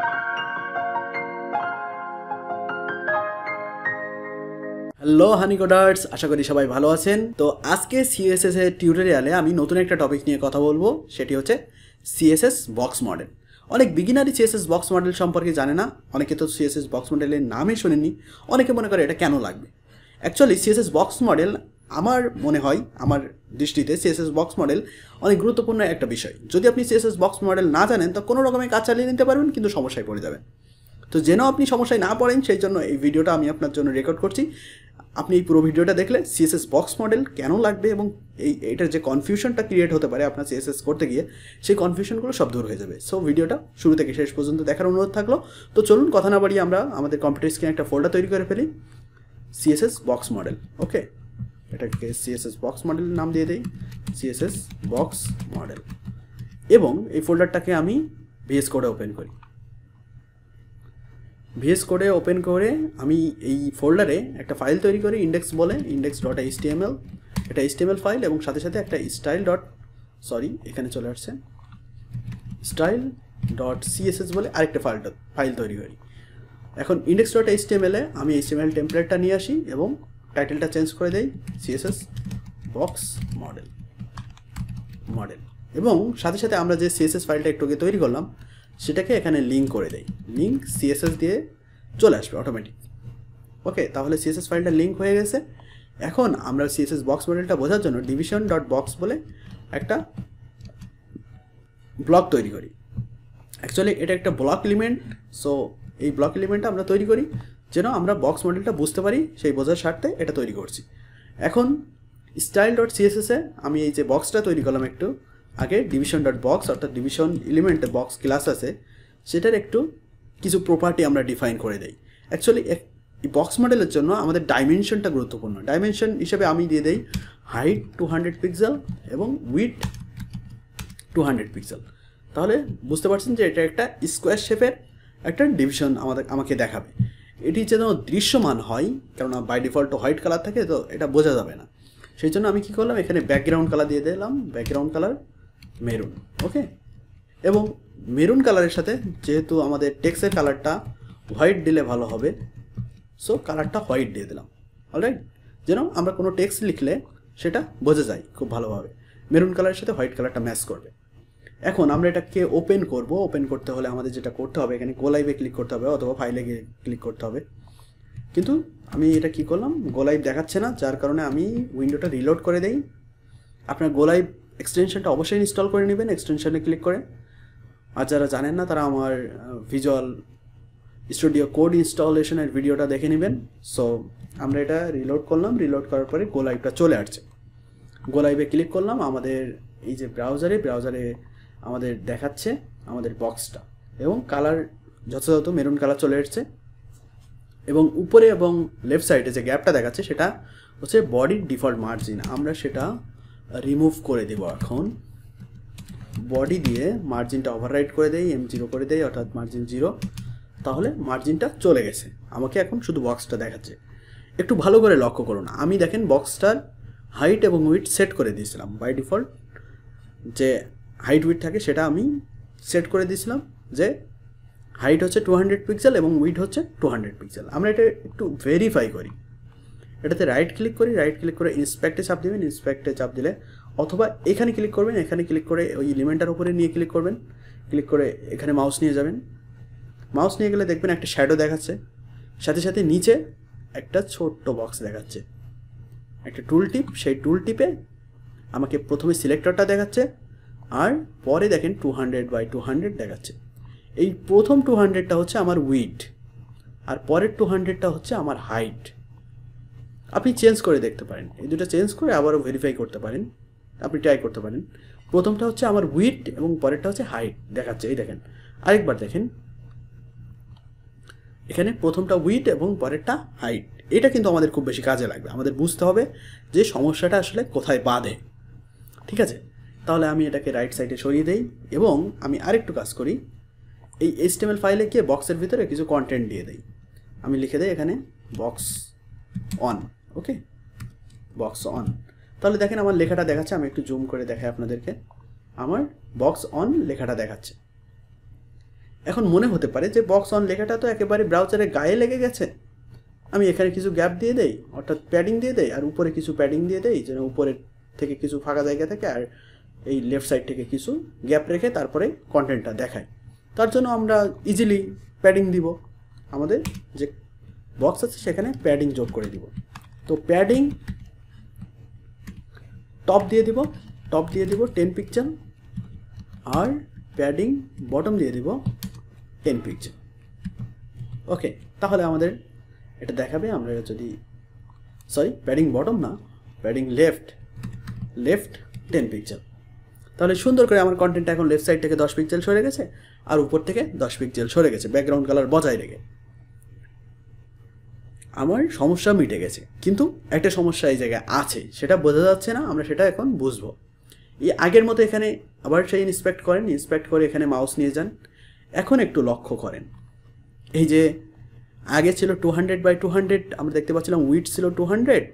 hello হানিকোডার্স আশা করি সবাই ভালো আছেন তো আজকে সিএসএস এর টিউটোরিয়ালে আমি নতুন একটা টপিক নিয়ে কথা বলবো সেটি হচ্ছে সিএসএস বক্স মডেল অনেক বিগিনারই সিএসএস বক্স মডেল সম্পর্কে জানে না অনেকে তো সিএসএস বক্স মডেলের নামই শোনেনি অনেকে মনে করে এটা কেন লাগবে অ্যাকচুয়ালি সিএসএস বক্স মডেল আমার মনে হয় আমার দৃষ্টিতে সিএসএস বক্স মডেল অনেক গুরুত্বপূর্ণ একটা বিষয় যদি আপনি সিএসএস বক্স মডেল না জানেন তো কোনো রকমের কাজ চালিয়ে নিতে পারবেন কিন্তু সমস্যায় পড়ে যাবেন তো যেন আপনি সমস্যায় না পড়েন সেই জন্য এই ভিডিওটা আমি আপনার জন্য রেকর্ড করছি আপনি এই পুরো ভিডিওটা দেখলে সিএসএস বক্স মডেল কেন লাগবে এবং এই এটার যে কনফিউশনটা ক্রিয়েট হতে পারে আপনার সিএসএস করতে গিয়ে সেই কনফিউশনগুলো সব দূর হয়ে যাবে সো ভিডিওটা শুরু থেকে শেষ পর্যন্ত দেখার অনুরোধ থাকলো তো চলুন কথা না বাড়িয়ে আমরা আমাদের কম্পিউটার স্ক্রিনে একটা ফোল্ডার তৈরি করে ফেলি সিএসএস বক্স মডেল ওকে এটাকে সিএসএস বক্স মডেল নাম দিয়ে দেই সিএসএস বক্স মডেল এবং এই ফোল্ডারটাকে আমি ভিএস কোডে ওপেন করি ভিএস কোডে ওপেন করে আমি এই ফোল্ডারে একটা ফাইল তৈরি করি ইন্ডেক্স বলে ইন্ডেক্স ডট এইচটিএমএল এটা এইচটিএমএল ফাইল এবং সাথে সাথে একটা স্টাইল ডট সরি এখানে চলে আসছে স্টাইল ডট সিএসএস বলে আরেকটা ফাইল ফাইল তৈরি করি এখন ইন্ডেক্স ডট এইচটিএমএলে আমি এইচটিএমএল টেম্পলেটটা নিয়ে আসি এবং টাইটেলটা চেঞ্জ করে দেই সিএসএস বক্স মডেল মডেল এবং সাথে সাথে আমরা যে সিএসএস ফাইলটা একটু আগে তৈরি করলাম সেটাকে এখানে লিঙ্ক করে দেই লিঙ্ক সিএসএস দিয়ে চলে আসবে অটোমেটিক ওকে তাহলে সিএসএস ফাইলটা লিঙ্ক হয়ে গেছে এখন আমরা সিএসএস বক্স মডেলটা বোঝার জন্য ডিভিশন ডট বক্স বলে একটা ব্লক তৈরি করি অ্যাকচুয়ালি এটা একটা ব্লক এলিমেন্ট সো এই ব্লক এলিমেন্টটা আমরা তৈরি করি যেন আমরা বক্স মডেলটা বুঝতে পারি সেই বোঝার স্বার্থে এটা তৈরি করছি এখন স্টাইল ডট সিএসএসে আমি এই যে বক্সটা তৈরি করলাম একটু আগে ডিভিশন ডট বক্স অর্থাৎ ডিভিশন এলিমেন্ট বক্স ক্লাস আছে সেটার একটু কিছু প্রপার্টি আমরা ডিফাইন করে দেই অ্যাকচুয়ালি এই বক্স মডেলের জন্য আমাদের ডাইমেনশনটা গুরুত্বপূর্ণ ডাইমেনশন হিসেবে আমি দিয়ে দেই হাইট টু হান্ড্রেড পিক্সেল এবং উইথ টু হান্ড্রেড পিক্সেল তাহলে বুঝতে পারছেন যে এটা একটা স্কোয়ার শেপের একটা ডিভিশন আমাদের আমাকে দেখাবে এটি যেন দৃশ্যমান হয় কেননা বাই ডিফল্ট হোয়াইট কালার থাকে তো এটা বোঝা যাবে না সেই জন্য আমি কি করলাম এখানে ব্যাকগ্রাউন্ড কালার দিয়ে দিলাম ব্যাকগ্রাউন্ড কালার মেরুন ওকে এবং মেরুন কালারের সাথে যেহেতু আমাদের টেক্সের কালারটা হোয়াইট দিলে ভালো হবে সো কালারটা হোয়াইট দিয়ে দিলাম অলরাইট যেন আমরা কোনো টেক্সট লিখলে সেটা বোঝা যায় খুব ভালোভাবে মেরুন কালারের সাথে হোয়াইট কালারটা ম্যাচ করবে এখন আমরা এটাকে ওপেন করব ওপেন করতে হলে আমাদের যেটা করতে হবে এখানে গোলাইভে ক্লিক করতে হবে অথবা ফাইলে গিয়ে ক্লিক করতে হবে কিন্তু আমি এটা কি করলাম গোলাইভ দেখাচ্ছে না যার কারণে আমি উইন্ডোটা রিলোড করে দেই আপনার গোলাইভ এক্সটেনশানটা অবশ্যই ইনস্টল করে নেবেন এক্সটেনশানে ক্লিক করে আর যারা জানেন না তারা আমার ভিজুয়াল স্টুডিও কোড ইনস্টলেশনের ভিডিওটা দেখে নেবেন সো আমরা এটা রিলোড করলাম রিলোড করার পরে গোলাইভটা চলে আসছে গোলাইভে ক্লিক করলাম আমাদের এই যে ব্রাউজারে ব্রাউজারে আমাদের দেখাচ্ছে আমাদের বক্সটা এবং কালার যথাযথ মেরুন কালার চলে এসছে এবং উপরে এবং লেফট সাইডে যে গ্যাপটা দেখাচ্ছে সেটা হচ্ছে বডির ডিফল্ট মার্জিন আমরা সেটা রিমুভ করে দেব এখন বডি দিয়ে মার্জিনটা ওভাররাইড করে দেই এম জিরো করে দেয় অর্থাৎ মার্জিন জিরো তাহলে মার্জিনটা চলে গেছে আমাকে এখন শুধু বক্সটা দেখাচ্ছে একটু ভালো করে লক্ষ্য করুন আমি দেখেন বক্সটার হাইট এবং উইট সেট করে দিয়েছিলাম বাই ডিফল্ট যে হাইট উইথ থাকে সেটা আমি সেট করে দিয়েছিলাম যে হাইট হচ্ছে টু হান্ড্রেড পিক্সেল এবং উইথ হচ্ছে টু হান্ড্রেড পিক্সেল আমরা এটা একটু ভেরিফাই করি এটাতে রাইট ক্লিক করি রাইট ক্লিক করে ইন্সপেক্টে চাপ দেবেন ইন্সপেক্টে চাপ দিলে অথবা এখানে ক্লিক করবেন এখানে ক্লিক করে ওই এলিমেন্টার উপরে নিয়ে ক্লিক করবেন ক্লিক করে এখানে মাউস নিয়ে যাবেন মাউস নিয়ে গেলে দেখবেন একটা শ্যাডো দেখাচ্ছে সাথে সাথে নিচে একটা ছোট্ট বক্স দেখাচ্ছে একটা টুল টিপ সেই টুল টিপে আমাকে প্রথমে সিলেক্টরটা দেখাচ্ছে আর পরে দেখেন two hundred by two hundred দেখাচ্ছে এই প্রথম টু হান্ড্রেডটা হচ্ছে আমার উইট আর পরের টু হান্ড্রেডটা হচ্ছে আমার হাইট আপনি চেঞ্জ করে দেখতে পারেন এই দুটো চেঞ্জ করে আবারও ভেরিফাই করতে পারেন আপনি ট্রাই করতে পারেন প্রথমটা হচ্ছে আমার উইট এবং পরেরটা হচ্ছে হাইট দেখাচ্ছে এই দেখেন আরেকবার দেখেন এখানে প্রথমটা উইট এবং পরেরটা হাইট এটা কিন্তু আমাদের খুব বেশি কাজে লাগবে আমাদের বুঝতে হবে যে সমস্যাটা আসলে কোথায় বাঁধে ঠিক আছে তাহলে আমি এটাকে রাইট সাইডে সরিয়ে দেই এবং আমি আরেকটু কাজ করি এই এইচটিএমএল ফাইলে গিয়ে বক্সের ভিতরে কিছু কন্টেন্ট দিয়ে দেই আমি লিখে দেই এখানে box on okay box on তাহলে দেখেন আমার লেখাটা দেখাচ্ছে আমি একটু জুম করে দেখাই আপনাদেরকে আমার বক্স অন লেখাটা দেখাচ্ছে এখন মনে হতে পারে যে বক্স অন লেখাটা তো একেবারে ব্রাউজারে গায়ে লেগে গেছে আমি এখানে কিছু গ্যাপ দিয়ে দেই অর্থাৎ প্যাডিং দিয়ে দেই আর উপরে কিছু প্যাডিং দিয়ে দেই যেন উপরের থেকে কিছু ফাঁকা জায়গা থাকে আর এই লেফট সাইড থেকে কিছু গ্যাপ রেখে তারপরে কন্টেন্টটা দেখায় তার জন্য আমরা ইজিলি প্যাডিং দিব আমাদের যে বক্স আছে সেখানে প্যাডিং যোগ করে দিব তো প্যাডিং টপ দিয়ে দিব টপ দিয়ে দিব টেন পিকচার আর প্যাডিং বটম দিয়ে দিব টেন পিকচার ওকে তাহলে আমাদের এটা দেখাবে আমরা যদি সরি প্যাডিং বটম না padding left left ten picture তাহলে সুন্দর করে আমার কন্টেন্টটা এখন লেফট সাইড থেকে দশ পিক্সেল সরে গেছে আর উপর থেকে দশ পিক্সেল সরে গেছে ব্যাকগ্রাউন্ড কালার বজায় রেখে আমার সমস্যা মিটে গেছে কিন্তু একটা সমস্যা এই জায়গায় আছে সেটা বোঝা যাচ্ছে না আমরা সেটা এখন বুঝবো এই আগের মতো এখানে আবার সেই ইন্সপেক্ট করেন ইন্সপেক্ট করে এখানে মাউস নিয়ে যান এখন একটু লক্ষ্য করেন এই যে আগে ছিল two hundred by two hundred আমরা দেখতে পাচ্ছিলাম উইট ছিল টু হান্ড্রেড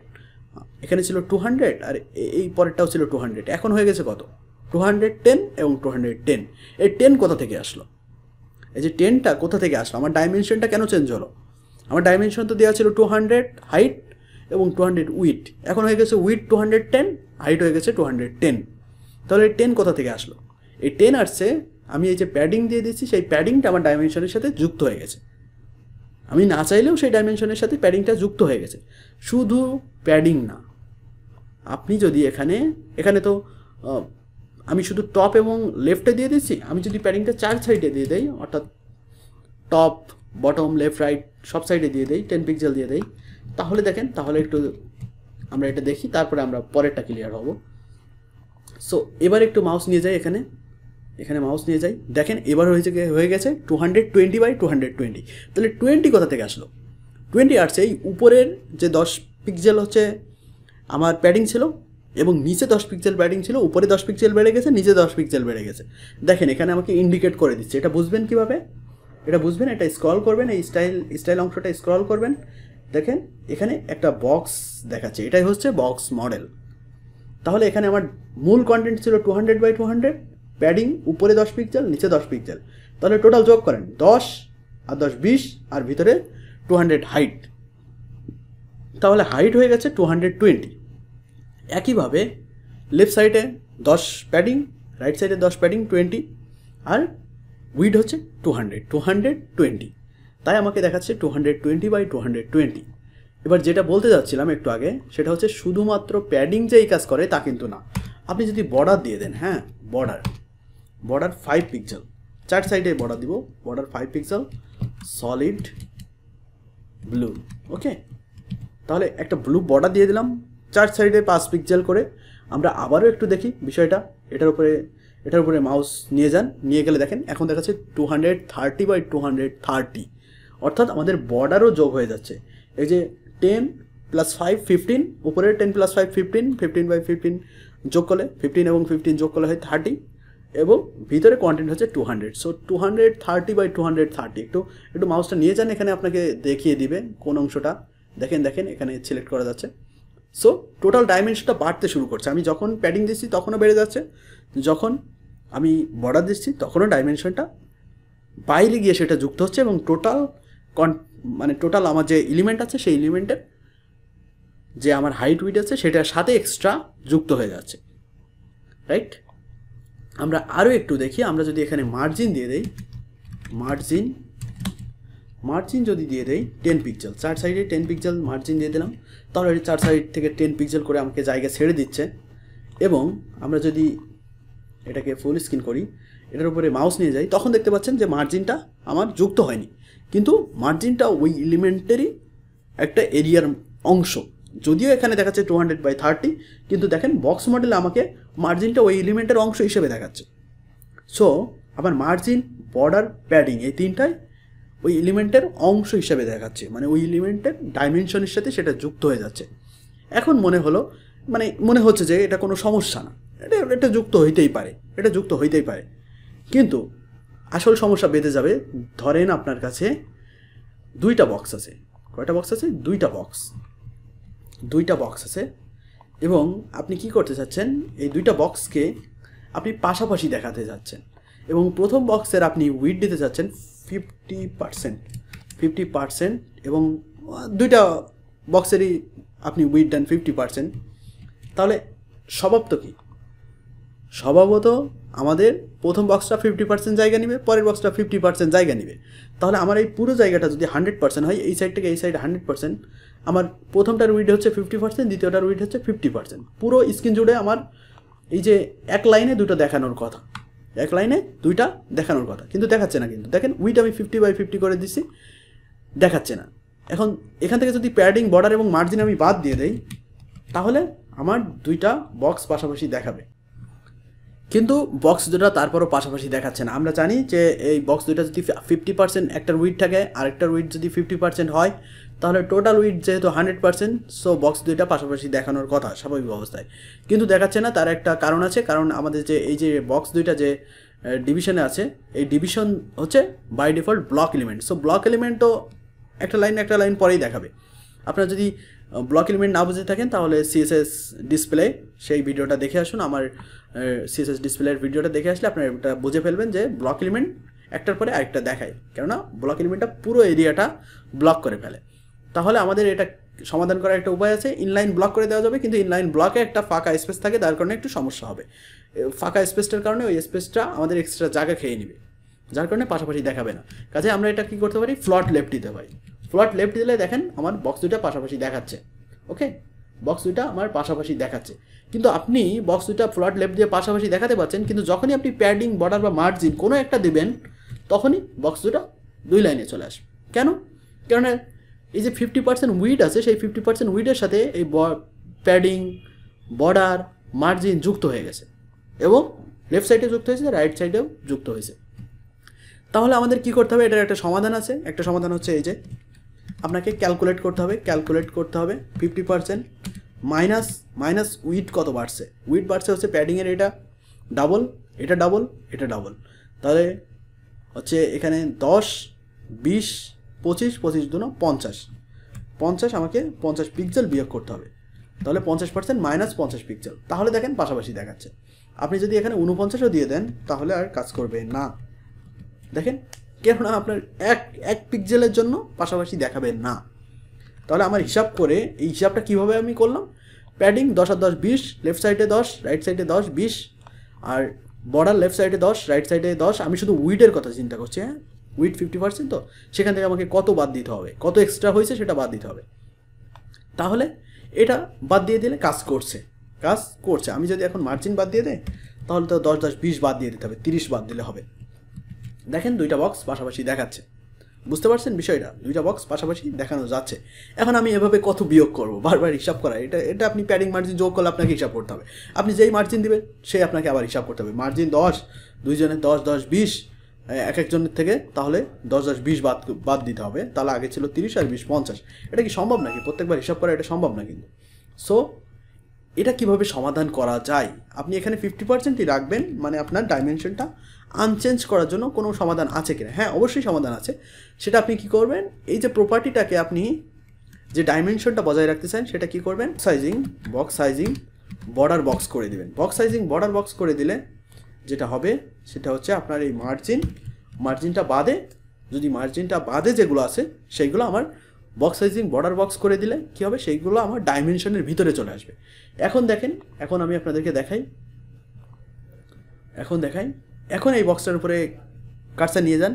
এখানে ছিল টু হান্ড্রেড আর এই পরেরটাও ছিল টু হান্ড্রেড এখন হয়ে গেছে কত টু হান্ড্রেড টেন এবং টু হান্ড্রেড টেন এই টেন কোথা থেকে আসলো এই যে টেনটা কোথা থেকে আসলো আমার ডাইমেনশনটা কেন চেঞ্জ হলো আমার ডাইমেনশন তো দেওয়া ছিল টু হান্ড্রেড হাইট এবং টু হান্ড্রেড উইট এখন হয়ে গেছে width two hundred ten height হয়ে গেছে টু হান্ড্রেড টেন তাহলে টেন কোথা থেকে আসলো এই টেন আসছে আমি এই যে প্যাডিং দিয়ে দিচ্ছি সেই প্যাডিংটা আমার ডাইমেনশনের সাথে যুক্ত হয়ে গেছে আমি না চাইলেও সেই ডাইমেনশনের সাথে প্যাডিংটা যুক্ত হয়ে গেছে শুধু প্যাডিং না আপনি যদি এখানে এখানে তো আমি শুধু টপ এবং লেফটে দিয়ে দিচ্ছি আমি যদি প্যাডিংটা চার সাইডে দিয়ে দেই অর্থাৎ টপ বটম লেফট রাইট সব সাইডে দিয়ে দেই টেন পিক্সেল দিয়ে দেই তাহলে দেখেন তাহলে একটু আমরা এটা দেখি তারপরে আমরা পরেরটা ক্লিয়ার হব সো এবার একটু মাউস নিয়ে যাই এখানে এখানে মাউস নিয়ে যাই দেখেন এবার হয়েছে হয়ে গেছে two hundred twenty by two hundred twenty তাহলে টোয়েন্টি কোথা থেকে আসলো টোয়েন্টি আর্টসে এই উপরের যে দশ পিক্সেল হচ্ছে আমার প্যাডিং ছিল এবং নিচে দশ পিক্সেল ব্যাডিং ছিল উপরে দশ পিক্সেল বেড়ে গেছে নিচে দশ পিক্সেল বেড়ে গেছে দেখেন এখানে আমাকে ইন্ডিকেট করে দিচ্ছে এটা বুঝবেন কীভাবে এটা বুঝবেন এটা স্ক্রল করবেন এই স্টাইল স্টাইল অংশটা স্ক্রল করবেন দেখেন এখানে একটা বক্স দেখাচ্ছে এটাই হচ্ছে বক্স মডেল তাহলে এখানে আমার মূল কন্টেন্ট ছিল two hundred by two hundred padding উপরে দশ পিক্সেল নিচে দশ পিক্সেল তাহলে টোটাল যোগ করেন দশ আর দশ বিশ আর ভিতরে টু হান্ড্রেড হাইট তাহলে হাইট হয়ে গেছে টু হান্ড্রেড টোয়েন্টি একইভাবে লেফট সাইডে দশ প্যাডিং রাইট সাইডে দশ প্যাডিং টোয়েন্টি আর উইড হচ্ছে two hundred two hundred twenty তাই আমাকে দেখাচ্ছে two hundred twenty by two hundred twenty এবার যেটা বলতে যাচ্ছিলাম একটু আগে সেটা হচ্ছে শুধুমাত্র প্যাডিং যে এই কাজ করে তা কিন্তু না আপনি যদি বর্ডার দিয়ে দেন হ্যাঁ বর্ডার বর্ডার ফাইভ পিক্সেল চার সাইডে বর্ডার দিব border five pixel solid blue okay তাহলে একটা ব্লু বর্ডার দিয়ে দিলাম চার সাইডে পাঁচ পিক্সেল করে আমরা আবারও একটু দেখি বিষয়টা এটার উপরে এটার উপরে মাউস নিয়ে যান নিয়ে গেলে দেখেন এখন দেখাচ্ছে two hundred thirty by two hundred thirty অর্থাৎ আমাদের বর্ডারও যোগ হয়ে যাচ্ছে এই যে টেন প্লাস ফাইভ ফিফটিন উপরে ten plus five fifteen fifteen by fifteen যোগ করলে ফিফটিন এবং ফিফটিন যোগ করলে হয় থার্টি এবং ভিতরে কন্টেন্ট হচ্ছে two hundred so two hundred thirty by two hundred thirty একটু একটু মাউসটা নিয়ে যান এখানে আপনাকে দেখিয়ে দিবে কোন অংশটা দেখেন দেখেন এখানে সিলেক্ট করা যাচ্ছে সো টোটাল ডাইমেনশনটা বাড়তে শুরু করছে আমি যখন প্যাডিং দিচ্ছি তখনও বেড়ে যাচ্ছে যখন আমি বর্ডার দিচ্ছি তখনও ডাইমেনশনটা বাইরে গিয়ে সেটা যুক্ত হচ্ছে এবং টোটাল কন মানে টোটাল আমার যে এলিমেন্ট আছে সেই এলিমেন্টের যে আমার হাইট উইট আছে সেটার সাথে এক্সট্রা যুক্ত হয়ে যাচ্ছে রাইট আমরা আরও একটু দেখি আমরা যদি এখানে মার্জিন দিয়ে দেই মার্জিন মার্জিন যদি দিয়ে দেয় টেন পিক্সেল চার সাইডে টেন পিক্সেল মার্জিন দিয়ে দিলাম তাহলে চার সাইড থেকে টেন পিক্সেল করে আমাকে জায়গা ছেড়ে দিচ্ছে এবং আমরা যদি এটাকে ফুল স্ক্রিন করি এটার উপরে মাউস নিয়ে যাই তখন দেখতে পাচ্ছেন যে মার্জিনটা আমার যুক্ত হয়নি কিন্তু মার্জিনটা ওই এলিমেন্টেরই একটা এরিয়ার অংশ যদিও এখানে দেখাচ্ছে টু হান্ড্রেড বাই থার্টি কিন্তু দেখেন বক্স মডেলে আমাকে মার্জিনটা ওই এলিমেন্টের অংশ হিসেবে দেখাচ্ছে সো আমার মার্জিন বর্ডার প্যাডিং এই তিনটায় ওই এলিমেন্টের অংশ হিসাবে দেখাচ্ছে মানে ওই এলিমেন্টের ডাইমেনশনের সাথে সেটা যুক্ত হয়ে যাচ্ছে এখন মনে হলো মানে মনে হচ্ছে যে এটা কোনো সমস্যা না এটা এটা যুক্ত হইতেই পারে এটা যুক্ত হইতেই পারে কিন্তু আসল সমস্যা বেঁধে যাবে ধরেন আপনার কাছে দুইটা বক্স আছে কয়টা বক্স আছে দুইটা বক্স দুইটা বক্স আছে এবং আপনি কি করতে চাচ্ছেন এই দুইটা বক্সকে আপনি পাশাপাশি দেখাতে যাচ্ছেন এবং প্রথম বক্সের আপনি উইড দিতে চাচ্ছেন ফিফটি পারসেন্ট ফিফটি পারসেন্ট এবং দুইটা বক্সেরই আপনি উইড দেন ফিফটি পারসেন্ট তাহলে স্বভাবত কি স্বভাবত আমাদের প্রথম বক্সটা ফিফটি পার্সেন্ট জায়গা নেবে পরের বক্সটা ফিফটি পার্সেন্ট জায়গা নেবে তাহলে আমার এই পুরো জায়গাটা যদি হান্ড্রেড পার্সেন্ট হয় এই সাইড থেকে এই সাইড হান্ড্রেড পার্সেন্ট আমার প্রথমটার উইড হচ্ছে ফিফটি পার্সেন্ট দ্বিতীয়টার উইড হচ্ছে ফিফটি পার্সেন্ট পুরো স্ক্রিন জুড়ে আমার এই যে এক লাইনে দুটো দেখানোর কথা এক লাইনে দুইটা দেখানোর কথা কিন্তু দেখাচ্ছে না কিন্তু দেখেন উইট আমি ফিফটি বাই ফিফটি করে দিচ্ছি দেখাচ্ছে না এখন এখান থেকে যদি প্যাডিং বর্ডার এবং মার্জিন আমি বাদ দিয়ে দেই তাহলে আমার দুইটা বক্স পাশাপাশি দেখাবে কিন্তু বক্স দুটা তারপরও পাশাপাশি দেখাচ্ছে না আমরা জানি যে এই বক্স দুটা যদি ফিফটি পার্সেন্ট একটার উইট থাকে আরেকটার উইট যদি ফিফটি পার্সেন্ট হয় তাহলে টোটাল উইট যেহেতু হান্ড্রেড পার্সেন্ট সো বক্স দুইটা পাশাপাশি দেখানোর কথা স্বাভাবিক অবস্থায় কিন্তু দেখাচ্ছে না তার একটা কারণ আছে কারণ আমাদের যে এই যে বক্স দুইটা যে ডিভিশনে আছে এই ডিভিশন হচ্ছে by default block element so block element তো একটা লাইন একটা লাইন পরেই দেখাবে আপনারা যদি ব্লক এলিমেন্ট না বুঝে থাকেন তাহলে সিএসএস ডিসপ্লে সেই ভিডিওটা দেখে আসুন আমার সিএসএস ডিসপ্লের ভিডিওটা দেখে আসলে আপনারা এটা বুঝে ফেলবেন যে ব্লক এলিমেন্ট একটার পরে আরেকটা দেখায় কেননা ব্লক এলিমেন্টটা পুরো এরিয়াটা ব্লক করে ফেলে তাহলে আমাদের এটা সমাধান করার একটা উপায় আছে ইনলাইন ব্লক করে দেওয়া যাবে কিন্তু ইনলাইন ব্লকে একটা ফাঁকা স্পেস থাকে তার কারণে একটু সমস্যা হবে ফাঁকা স্পেসটার কারণে ওই স্পেসটা আমাদের এক্সট্রা জায়গা খেয়ে নেবে যার কারণে পাশাপাশি দেখাবে না কাজে আমরা এটা কী করতে পারি ফ্লট লেফট দিতে পারি ফ্লট লেফট দিলে দেখেন আমার বক্স দুটা পাশাপাশি দেখাচ্ছে ওকে বক্স দুইটা আমার পাশাপাশি দেখাচ্ছে কিন্তু আপনি বক্স দুইটা ফ্লট লেফট দিয়ে পাশাপাশি দেখাতে পাচ্ছেন কিন্তু যখনই আপনি প্যাডিং বর্ডার বা মার্জিন কোনো একটা দেবেন তখনই বক্স দুটা দুই লাইনে চলে আসবে কেন কেননা এই যে ফিফটি পার্সেন্ট উইড আছে সেই ফিফটি পার্সেন্ট উইডের সাথে এই প্যাডিং বর্ডার মার্জিন যুক্ত হয়ে গেছে এবং লেফট সাইডে যুক্ত হয়েছে রাইট সাইডেও যুক্ত হয়েছে তাহলে আমাদের কি করতে হবে এটার একটা সমাধান আছে একটা সমাধান হচ্ছে এই যে আপনাকে ক্যালকুলেট করতে হবে ক্যালকুলেট করতে হবে fifty percent minus minus width কত বাড়ছে উইথ বাড়ছে হচ্ছে প্যাডিংয়ের এটা ডাবল এটা ডাবল এটা ডাবল তাহলে হচ্ছে এখানে দশ বিশ পঁচিশ পঁচিশ দুনো পঞ্চাশ পঞ্চাশ আমাকে পঞ্চাশ পিক্সেল বিয়োগ করতে হবে তাহলে পঞ্চাশ পার্সেন্ট মাইনাস পঞ্চাশ পিক্সেল তাহলে দেখেন পাশাপাশি দেখাচ্ছে আপনি যদি এখানে উনপঞ্চাশও দিয়ে দেন তাহলে আর কাজ করবে না দেখেন কেননা আপনার এক এক পিক্সেলের জন্য পাশাপাশি দেখাবে না তাহলে আমার হিসাব করে এই হিসাবটা কিভাবে আমি করলাম প্যাডিং দশ আর দশ বিশ লেফট সাইডে দশ রাইট সাইডে দশ বিশ আর বর্ডার লেফট সাইডে দশ রাইট সাইডে দশ আমি শুধু উইডের কথা চিন্তা করছি হ্যাঁ উইড ফিফটি পার্সেন্ট তো সেখান থেকে আমাকে কত বাদ দিতে হবে কত এক্সট্রা হয়েছে সেটা বাদ দিতে হবে তাহলে এটা বাদ দিয়ে দিলে কাজ করছে কাজ করছে আমি যদি এখন মার্জিন বাদ দিয়ে দেয় তাহলে তো দশ দশ বিশ বাদ দিয়ে দিতে হবে তিরিশ বাদ দিলে হবে দেখেন দুইটা বক্স পাশাপাশি দেখাচ্ছে বুঝতে পারছেন বিষয়টা দুইটা বক্স পাশাপাশি দেখানো যাচ্ছে এখন আমি এভাবে কত বিয়োগ করবো বারবার হিসাব করা এটা এটা আপনি প্যাডিং মার্জিন যোগ করলে আপনাকে হিসাব করতে হবে আপনি যেই মার্জিন দেবেন সেই আপনাকে আবার হিসাব করতে হবে মার্জিন দশ দুইজনের দশ দশ বিশ এক একজনের থেকে তাহলে দশ দশ বিশ বাদ বাদ দিতে হবে তাহলে আগে ছিল তিরিশ আর বিশ পঞ্চাশ এটা কি সম্ভব নাকি প্রত্যেকবার হিসাব করা এটা সম্ভব না কিন্তু সো এটা কিভাবে সমাধান করা যায় আপনি এখানে ফিফটি পার্সেন্টই রাখবেন মানে আপনার ডাইমেনশনটা আনচেঞ্জ করার জন্য কোনো সমাধান আছে কিনা হ্যাঁ অবশ্যই সমাধান আছে সেটা আপনি কি করবেন এই যে প্রপার্টিটাকে আপনি যে ডাইমেনশনটা বজায় রাখতে চান সেটা কি করবেন sizing box sizing border box করে দিবেন বক্স সাইজিং বর্ডার বক্স করে দিলে যেটা হবে সেটা হচ্ছে আপনার এই মার্জিন মার্জিনটা বাদে যদি মার্জিনটা বাদে যেগুলো আছে সেইগুলো আমার বক্স সাইজিং বর্ডার বক্স করে দিলে কী হবে সেইগুলো আমার ডাইমেনশনের ভিতরে চলে আসবে এখন দেখেন এখন আমি আপনাদেরকে দেখাই এখন দেখাই এখন এই বক্সটার উপরে কাটসা নিয়ে যান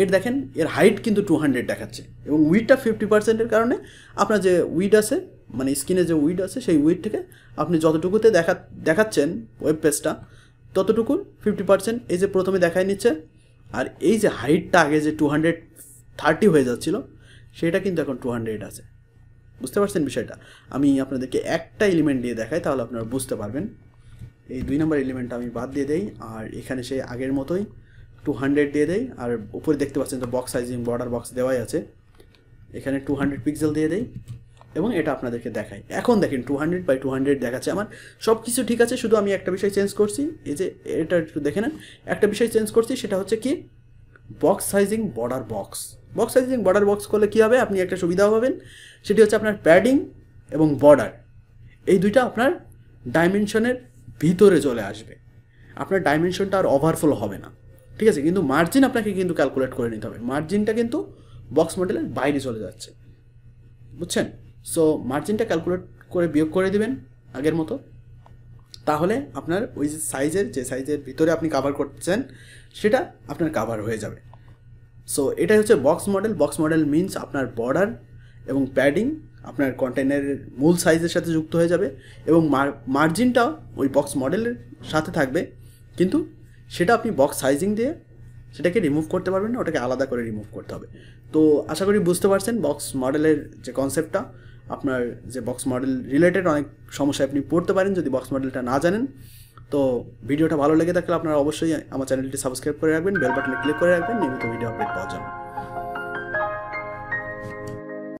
এর দেখেন এর হাইট কিন্তু টু হান্ড্রেড দেখাচ্ছে এবং উইডটা ফিফটি পার্সেন্টের কারণে আপনার যে উইড আছে মানে স্কিনে যে উইড আছে সেই উইড থেকে আপনি যতটুকুতে দেখা দেখাচ্ছেন ওয়েব পেজটা ততটুকু ফিফটি পার্সেন্ট এই যে প্রথমে দেখায় নিচ্ছে আর এই যে হাইটটা আগে যে টু হান্ড্রেড থার্টি হয়ে যাচ্ছিলো সেটা কিন্তু এখন টু হান্ড্রেড আছে বুঝতে পারছেন বিষয়টা আমি আপনাদেরকে একটা এলিমেন্ট দিয়ে দেখাই তাহলে আপনারা বুঝতে পারবেন এই দুই নম্বর এলিমেন্টটা আমি বাদ দিয়ে দেই আর এখানে সে আগের মতোই টু হান্ড্রেড দিয়ে দেয় আর উপরে দেখতে পাচ্ছেন তো বক্স সাইজিং বর্ডার বক্স দেওয়াই আছে এখানে টু হান্ড্রেড পিক্সেল দিয়ে দেয় এবং এটা আপনাদেরকে দেখায় এখন দেখেন two hundred by two hundred দেখাচ্ছে আমার সব কিছু ঠিক আছে শুধু আমি একটা বিষয় চেঞ্জ করছি এই যে এটা একটু দেখে নেন একটা বিষয় চেঞ্জ করছি সেটা হচ্ছে কি box sizing border box box sizing border box করলে কী হবে আপনি একটা সুবিধাও পাবেন সেটি হচ্ছে আপনার প্যাডিং এবং বর্ডার এই দুইটা আপনার ডাইমেনশনের ভিতরে চলে আসবে আপনার ডাইমেনশনটা আর ওভারফুল হবে না ঠিক আছে কিন্তু মার্জিন আপনাকে কিন্তু ক্যালকুলেট করে নিতে হবে মার্জিনটা কিন্তু বক্স মডেলের বাইরে চলে যাচ্ছে বুঝছেন সো মার্জিনটা ক্যালকুলেট করে বিয়োগ করে দিবেন আগের মতো তাহলে আপনার ওই যে সাইজের যে সাইজের ভিতরে আপনি কাভার করছেন সেটা আপনার কাভার হয়ে যাবে সো এটাই হচ্ছে box model box model means আপনার বর্ডার এবং প্যাডিং আপনার কন্টেনারের মূল সাইজের সাথে যুক্ত হয়ে যাবে এবং মার্জিনটাও ওই বক্স মডেলের সাথে থাকবে কিন্তু সেটা আপনি বক্স সাইজিং দিয়ে সেটাকে রিমুভ করতে পারবেন না ওটাকে আলাদা করে রিমুভ করতে হবে তো আশা করি বুঝতে পারছেন বক্স মডেলের যে কনসেপ্টটা আপনার যে বক্স মডেল রিলেটেড অনেক সমস্যায় আপনি পড়তে পারেন যদি বক্স মডেলটা না জানেন তো ভিডিওটা ভালো লেগে থাকলে আপনারা অবশ্যই আমার চ্যানেলটি সাবস্ক্রাইব করে রাখবেন বেল বাটনে ক্লিক করে রাখবেন নিয়মিত ভিডিও আপডেট পাওয়ার জন্য